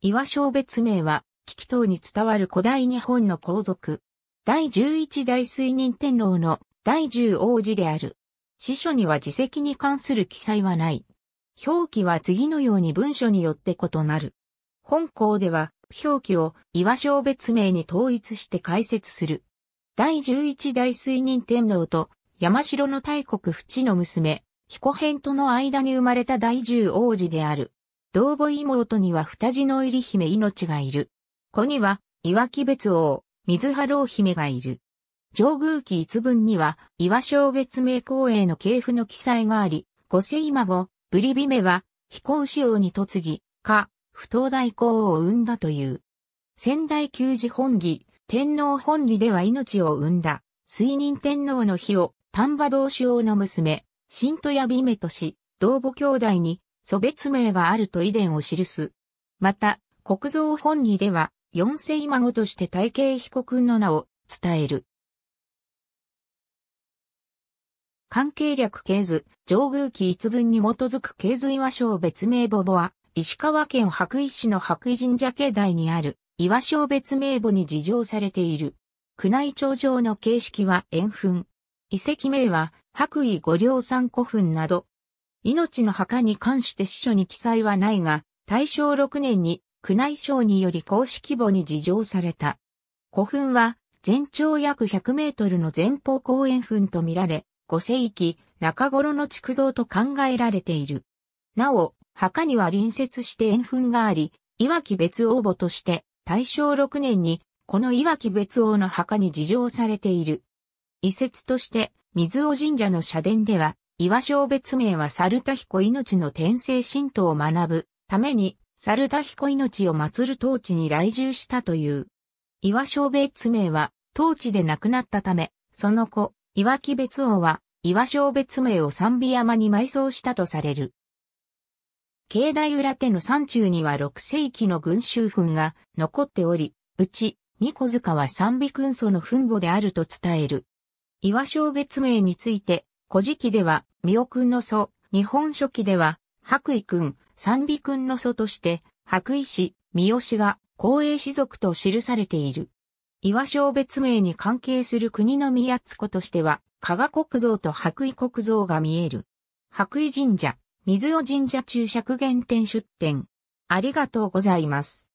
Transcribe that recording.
岩章別名は、危機等に伝わる古代日本の皇族。第十一代水任天皇の第十王子である。司書には自責に関する記載はない。表記は次のように文書によって異なる。本校では、表記を岩章別名に統一して解説する。第十一代水任天皇と山城の大国淵の娘、彦編との間に生まれた第十王子である。同母妹には二児の入姫命がいる。子には、岩木別王、水波老姫がいる。上宮記一文には、岩小別名公営の系譜の記載があり、五世孫、ブリビメは、非婚仕王に嫁ぎ、か、不当大公を生んだという。仙台旧寺本義、天皇本義では命を生んだ、水任天皇の日を、丹波同主王の娘、新都屋美とし、同母兄弟に、祖別名があると遺伝を記す。また、国蔵本義では、四世孫として大慶被告の名を伝える。関係略経図、上宮記一文に基づく経図岩章別名簿は、石川県白衣市の白衣神社境内にある、岩章別名簿に事情されている。宮内庁上の形式は円墳。遺跡名は、白衣五稜山古墳など、命の墓に関して司書に記載はないが、大正6年に宮内省により公式簿に事情された。古墳は全長約100メートルの前方公園墳とみられ、5世紀中頃の築造と考えられている。なお、墓には隣接して円墳があり、いわき別王墓として大正6年にこのいわき別王の墓に事情されている。遺説として水尾神社の社殿では岩小別名は猿田彦命の転生神道を学ぶために、猿田彦命を祀る当地に来住したという。岩小別名は当地で亡くなったため、その子、岩木別王は岩小別名を三尾山に埋葬したとされる。境内裏手の山中には6世紀の群衆墳が残っており、うち、三小塚は三尾君祖の墳墓であると伝える。岩小別名について、古事記では、三尾くんの祖、日本書記では、白衣くん、三尾くんの祖として、白衣氏、三尾氏が、公営氏族と記されている。岩小別名に関係する国の宮津子としては、加賀国像と白衣国像が見える。白衣神社、水尾神社中釈原点出展。ありがとうございます。